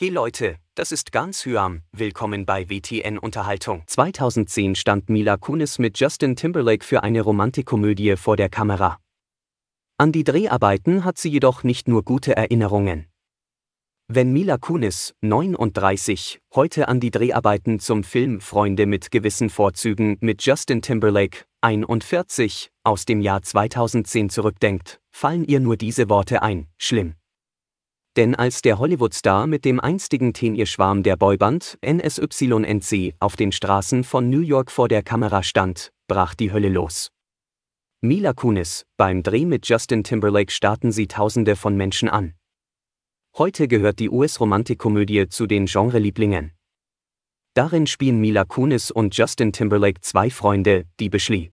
Hey Leute, das ist Gans Hyam, willkommen bei WTN Unterhaltung. 2010 stand Mila Kunis mit Justin Timberlake für eine Romantikkomödie vor der Kamera. An die Dreharbeiten hat sie jedoch nicht nur gute Erinnerungen. Wenn Mila Kunis, 39, heute an die Dreharbeiten zum Film Freunde mit gewissen Vorzügen mit Justin Timberlake, 41, aus dem Jahr 2010 zurückdenkt, fallen ihr nur diese Worte ein, schlimm denn als der Hollywood-Star mit dem einstigen Teenir-Schwarm der Boyband NSYNC auf den Straßen von New York vor der Kamera stand, brach die Hölle los. Mila Kunis, beim Dreh mit Justin Timberlake starten sie Tausende von Menschen an. Heute gehört die US-Romantikkomödie zu den Genrelieblingen. Darin spielen Mila Kunis und Justin Timberlake zwei Freunde, die Beschli.